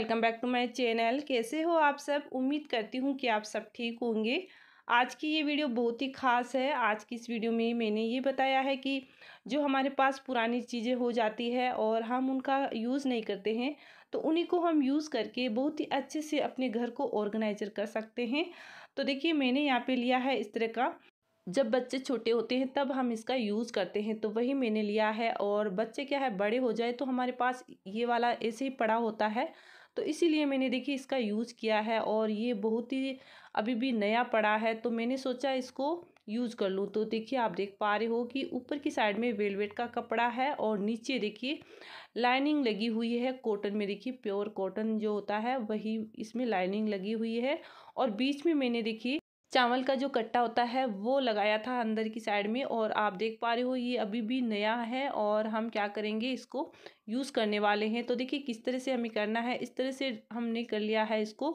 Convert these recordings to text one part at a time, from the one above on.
welcome back to my channel कैसे हो आप सब उम्मीद करती हूँ कि आप सब ठीक होंगे आज की ये वीडियो बहुत ही खास है आज की इस वीडियो में मैंने ये बताया है कि जो हमारे पास पुरानी चीज़ें हो जाती है और हम उनका यूज़ नहीं करते हैं तो उन्हीं को हम यूज़ करके बहुत ही अच्छे से अपने घर को ऑर्गेनाइजर कर सकते हैं तो देखिए मैंने यहाँ पर लिया है इस तरह का जब बच्चे छोटे होते हैं तब हम इसका यूज़ करते हैं तो वही मैंने लिया है और बच्चे क्या है बड़े हो जाए तो हमारे पास ये वाला ऐसे ही पड़ा होता है तो इसीलिए मैंने देखिए इसका यूज़ किया है और ये बहुत ही अभी भी नया पड़ा है तो मैंने सोचा इसको यूज़ कर लूँ तो देखिए आप देख पा रहे हो कि ऊपर की साइड में वेलवेट का कपड़ा है और नीचे देखिए लाइनिंग लगी हुई है कॉटन में देखिए प्योर कॉटन जो होता है वही इसमें लाइनिंग लगी हुई है और बीच में मैंने देखिए चावल का जो कट्टा होता है वो लगाया था अंदर की साइड में और आप देख पा रहे हो ये अभी भी नया है और हम क्या करेंगे इसको यूज़ करने वाले हैं तो देखिए किस तरह से हमें करना है इस तरह से हमने कर लिया है इसको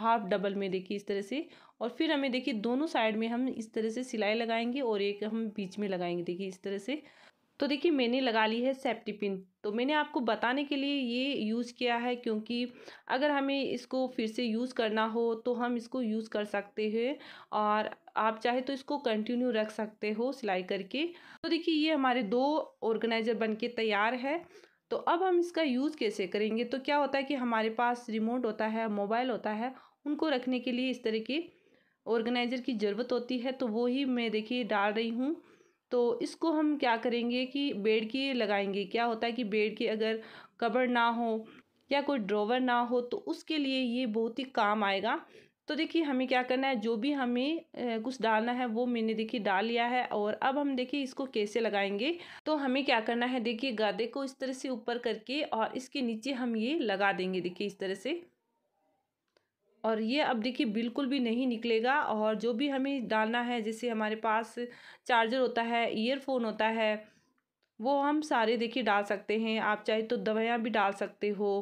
हाफ डबल में देखिए इस तरह से और फिर हमें देखिए दोनों साइड में हम इस तरह से सिलाई लगाएंगे और एक हम बीच में लगाएंगे देखिए इस तरह से तो देखिए मैंने लगा ली है सेफ्टी पिन तो मैंने आपको बताने के लिए ये यूज़ किया है क्योंकि अगर हमें इसको फिर से यूज़ करना हो तो हम इसको यूज़ कर सकते हैं और आप चाहे तो इसको कंटिन्यू रख सकते हो सिलाई करके तो देखिए ये हमारे दो ऑर्गेनाइज़र बन के तैयार है तो अब हम इसका यूज़ कैसे करेंगे तो क्या होता है कि हमारे पास रिमोट होता है मोबाइल होता है उनको रखने के लिए इस तरह के ऑर्गेनाइज़र की ज़रूरत होती है तो वो ही मैं देखिए डाल रही हूँ तो इसको हम क्या करेंगे कि बेड के लगाएंगे क्या होता है कि बेड के अगर कबर ना हो या कोई ड्रोवर ना हो तो उसके लिए ये बहुत ही काम आएगा तो देखिए हमें क्या करना है जो भी हमें कुछ डालना है वो मैंने देखिए डाल लिया है और अब हम देखिए इसको कैसे लगाएंगे तो हमें क्या करना है देखिए गादे को इस तरह से ऊपर करके और इसके नीचे हम ये लगा देंगे देखिए इस तरह से और ये अब देखिए बिल्कुल भी नहीं निकलेगा और जो भी हमें डालना है जैसे हमारे पास चार्जर होता है ईयरफोन होता है वो हम सारे देखिए डाल सकते हैं आप चाहे तो दवाइयाँ भी डाल सकते हो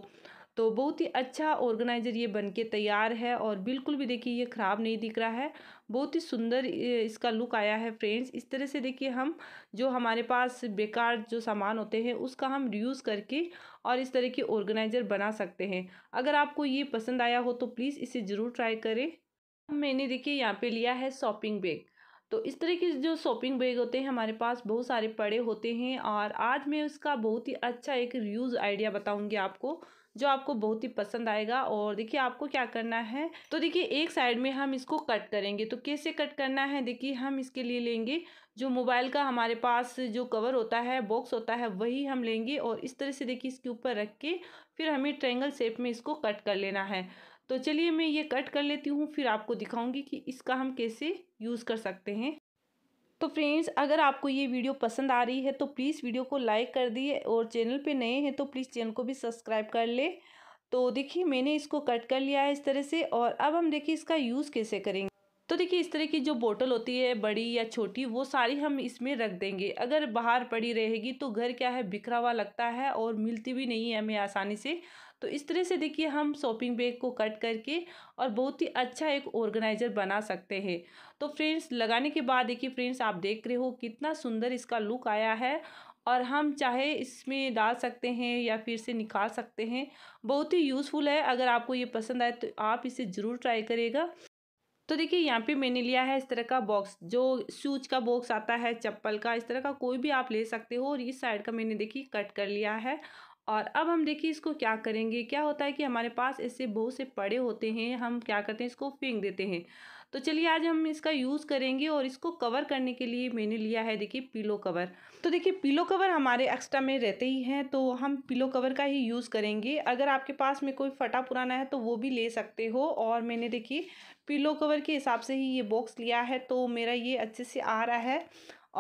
तो बहुत ही अच्छा ऑर्गेनाइज़र ये बन के तैयार है और बिल्कुल भी देखिए ये ख़राब नहीं दिख रहा है बहुत ही सुंदर इसका लुक आया है फ्रेंड्स इस तरह से देखिए हम जो हमारे पास बेकार जो सामान होते हैं उसका हम रियूज़ करके और इस तरह के ऑर्गेनाइज़र बना सकते हैं अगर आपको ये पसंद आया हो तो प्लीज़ इसे ज़रूर ट्राई करें मैंने देखिए यहाँ पे लिया है शॉपिंग बैग तो इस तरह के जो शॉपिंग बैग होते हैं हमारे पास बहुत सारे पड़े होते हैं और आज मैं उसका बहुत ही अच्छा एक रियूज़ आइडिया बताऊँगी आपको जो आपको बहुत ही पसंद आएगा और देखिए आपको क्या करना है तो देखिए एक साइड में हम इसको कट करेंगे तो कैसे कट करना है देखिए हम इसके लिए लेंगे जो मोबाइल का हमारे पास जो कवर होता है बॉक्स होता है वही हम लेंगे और इस तरह से देखिए इसके ऊपर रख के फिर हमें ट्रेंगल शेप में इसको कट कर लेना है तो चलिए मैं ये कट कर लेती हूँ फिर आपको दिखाऊंगी कि इसका हम कैसे यूज़ कर सकते हैं तो फ्रेंड्स अगर आपको ये वीडियो पसंद आ रही है तो प्लीज़ वीडियो को लाइक कर दिए और चैनल पे नए हैं तो प्लीज़ चैनल को भी सब्सक्राइब कर ले तो देखिए मैंने इसको कट कर लिया है इस तरह से और अब हम देखिए इसका यूज़ कैसे करेंगे तो देखिए इस तरह की जो बोतल होती है बड़ी या छोटी वो सारी हम इसमें रख देंगे अगर बाहर पड़ी रहेगी तो घर क्या है बिखरा हुआ लगता है और मिलती भी नहीं है हमें आसानी से तो इस तरह से देखिए हम शॉपिंग बैग को कट करके और बहुत ही अच्छा एक ऑर्गेनाइजर बना सकते हैं तो फ्रेंड्स लगाने के बाद देखिए फ्रेंड्स आप देख रहे हो कितना सुंदर इसका लुक आया है और हम चाहे इसमें डाल सकते हैं या फिर से निकाल सकते हैं बहुत ही यूज़फुल है अगर आपको ये पसंद आए तो आप इसे ज़रूर ट्राई करिएगा तो देखिए यहाँ पे मैंने लिया है इस तरह का बॉक्स जो शूज का बॉक्स आता है चप्पल का इस तरह का कोई भी आप ले सकते हो और इस साइड का मैंने देखिए कट कर लिया है और अब हम देखिए इसको क्या करेंगे क्या होता है कि हमारे पास ऐसे बहुत से पड़े होते हैं हम क्या करते हैं इसको फेंक देते हैं तो चलिए आज हम इसका यूज़ करेंगे और इसको कवर करने के लिए मैंने लिया है देखिए पिलो कवर तो देखिए पिलो कवर हमारे एक्स्ट्रा में रहते ही हैं तो हम पिलो कवर का ही यूज़ करेंगे अगर आपके पास में कोई फटा पुराना है तो वो भी ले सकते हो और मैंने देखिए पिलो कवर के हिसाब से ही ये बॉक्स लिया है तो मेरा ये अच्छे से आ रहा है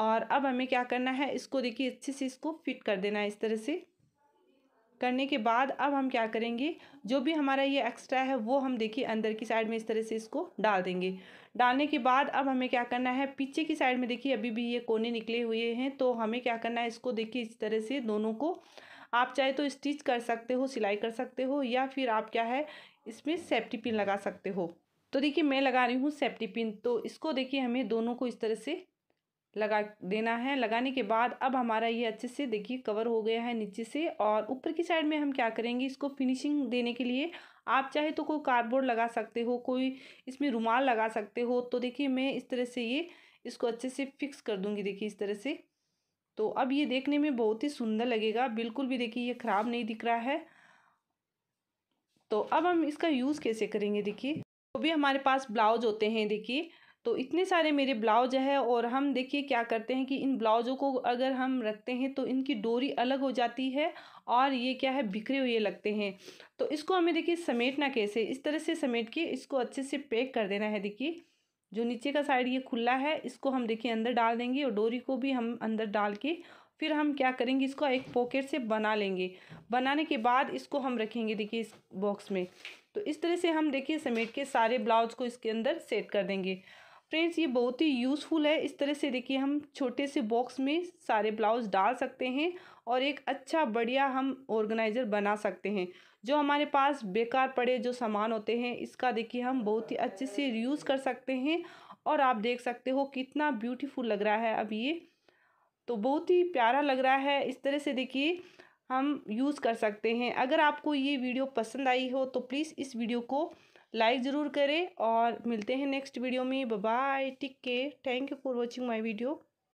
और अब हमें क्या करना है इसको देखिए अच्छे से इसको फिट कर देना है इस तरह से करने के बाद अब हम क्या करेंगे जो भी हमारा ये एक्स्ट्रा है वो हम देखिए अंदर की साइड में इस तरह से इसको डाल देंगे डालने के बाद अब हमें क्या करना है पीछे की साइड में देखिए अभी भी ये कोने निकले हुए हैं तो हमें क्या करना है इसको देखिए इस तरह से दोनों को आप चाहे तो स्टिच कर सकते हो सिलाई कर सकते हो या फिर आप क्या है इसमें सेफ्टी पिन लगा सकते हो तो देखिए मैं लगा रही हूँ सेफ्टी पिन तो इसको देखिए हमें दोनों को इस तरह से लगा देना है लगाने के बाद अब हमारा ये अच्छे से देखिए कवर हो गया है नीचे से और ऊपर की साइड में हम क्या करेंगे इसको फिनिशिंग देने के लिए आप चाहे तो कोई कार्डबोर्ड लगा सकते हो कोई इसमें रुमाल लगा सकते हो तो देखिए मैं इस तरह से ये इसको अच्छे से फिक्स कर दूंगी देखिए इस तरह से तो अब ये देखने में बहुत ही सुंदर लगेगा बिल्कुल भी देखिए ये ख़राब नहीं दिख रहा है तो अब हम इसका यूज़ कैसे करेंगे देखिए तो भी हमारे पास ब्लाउज होते हैं देखिए तो इतने सारे मेरे ब्लाउज है और हम देखिए क्या करते हैं कि इन ब्लाउज़ों को अगर हम रखते हैं तो इनकी डोरी अलग हो जाती है और ये क्या है बिखरे हुए लगते हैं तो इसको हमें देखिए समेटना कैसे इस तरह से समेट के इसको अच्छे से पैक कर देना है देखिए जो नीचे का साइड ये खुला है इसको हम देखिए अंदर डाल देंगे और डोरी को भी हम अंदर डाल के फिर हम क्या करेंगे इसको एक पॉकेट से बना लेंगे बनाने के बाद इसको हम रखेंगे देखिए इस बॉक्स में तो इस तरह से हम देखिए समेट के सारे ब्लाउज को इसके अंदर सेट कर देंगे फ्रेंड्स ये बहुत ही यूज़फुल है इस तरह से देखिए हम छोटे से बॉक्स में सारे ब्लाउज डाल सकते हैं और एक अच्छा बढ़िया हम ऑर्गेनाइज़र बना सकते हैं जो हमारे पास बेकार पड़े जो सामान होते हैं इसका देखिए हम बहुत ही अच्छे से यूज़ कर सकते हैं और आप देख सकते हो कितना ब्यूटीफुल लग रहा है अब ये तो बहुत ही प्यारा लग रहा है इस तरह से देखिए हम यूज़ कर सकते हैं अगर आपको ये वीडियो पसंद आई हो तो प्लीज़ इस वीडियो को लाइक ज़रूर करें और मिलते हैं नेक्स्ट वीडियो में bye take care thank you for watching my video